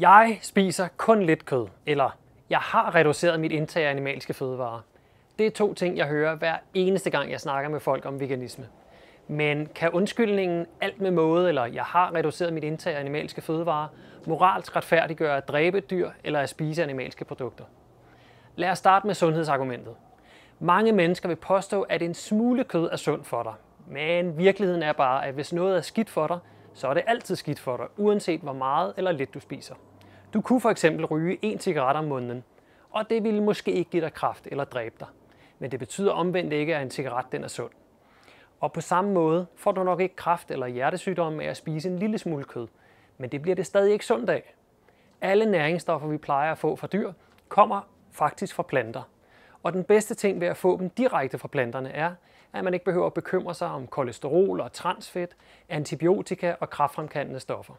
Jeg spiser kun lidt kød, eller jeg har reduceret mit indtag af animalske fødevarer. Det er to ting, jeg hører hver eneste gang, jeg snakker med folk om veganisme. Men kan undskyldningen alt med måde, eller jeg har reduceret mit indtag af animalske fødevarer, moralsk retfærdiggøre at dræbe et dyr eller at spise animalske produkter? Lad os starte med sundhedsargumentet. Mange mennesker vil påstå, at en smule kød er sundt for dig. Men virkeligheden er bare, at hvis noget er skidt for dig, så er det altid skidt for dig, uanset hvor meget eller lidt du spiser. Du kunne for eksempel ryge en cigaret om måneden, og det ville måske ikke give dig kraft eller dræbe dig. Men det betyder omvendt ikke, at en cigaret den er sund. Og på samme måde får du nok ikke kraft eller hjertesygdomme af at spise en lille smule kød, men det bliver det stadig ikke sundt af. Alle næringsstoffer, vi plejer at få fra dyr, kommer faktisk fra planter. Og den bedste ting ved at få dem direkte fra planterne er, at man ikke behøver at bekymre sig om kolesterol og transfedt, antibiotika og kraftfremkaldende stoffer.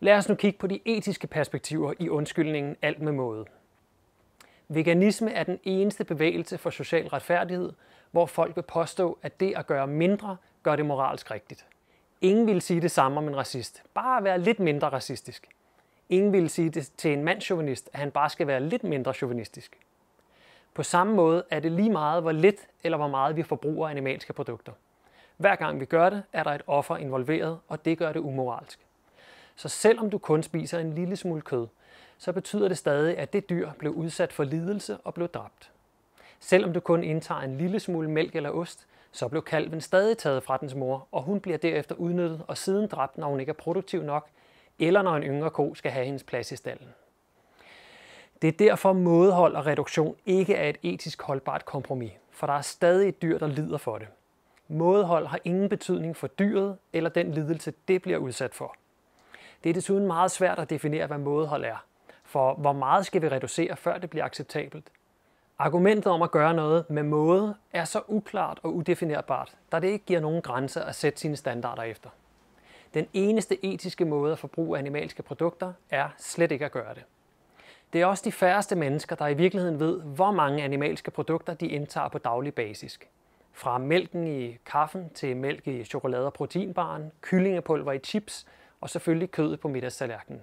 Lad os nu kigge på de etiske perspektiver i undskyldningen alt med måde. Veganisme er den eneste bevægelse for social retfærdighed, hvor folk vil påstå, at det at gøre mindre gør det moralsk rigtigt. Ingen vil sige det samme om en racist. Bare være lidt mindre racistisk. Ingen vil sige det til en mandsjovinist, at han bare skal være lidt mindre chauvinistisk. På samme måde er det lige meget, hvor lidt eller hvor meget vi forbruger animalske produkter. Hver gang vi gør det, er der et offer involveret, og det gør det umoralsk. Så selvom du kun spiser en lille smule kød, så betyder det stadig, at det dyr blev udsat for lidelse og blev dræbt. Selvom du kun indtager en lille smule mælk eller ost, så blev kalven stadig taget fra dens mor, og hun bliver derefter udnyttet og siden dræbt, når hun ikke er produktiv nok, eller når en yngre ko skal have hendes plads i stallen. Det er derfor mådehold og reduktion ikke er et etisk holdbart kompromis, for der er stadig et dyr, der lider for det. Mådehold har ingen betydning for dyret eller den lidelse, det bliver udsat for. Det er desuden meget svært at definere, hvad mådehold er, for hvor meget skal vi reducere, før det bliver acceptabelt? Argumentet om at gøre noget med måde er så uklart og udefinerbart, da det ikke giver nogen grænse at sætte sine standarder efter. Den eneste etiske måde at forbruge animalske produkter er slet ikke at gøre det. Det er også de færreste mennesker, der i virkeligheden ved, hvor mange animalske produkter de indtager på daglig basis. Fra mælken i kaffen til mælk i chokolade- og proteinbaren, kyllingepulver i chips og selvfølgelig kødet på middagstallerkenen.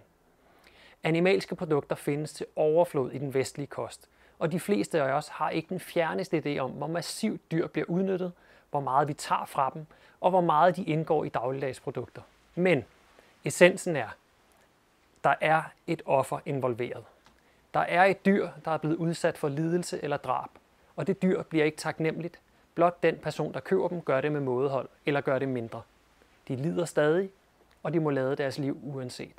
Animalske produkter findes til overflod i den vestlige kost, og de fleste af os har ikke den fjerneste idé om, hvor massivt dyr bliver udnyttet, hvor meget vi tager fra dem, og hvor meget de indgår i dagligdags produkter. Men essensen er, der er et offer involveret. Der er et dyr, der er blevet udsat for lidelse eller drab, og det dyr bliver ikke taknemmeligt. Blot den person, der køber dem, gør det med mådehold eller gør det mindre. De lider stadig, og de må lade deres liv uanset.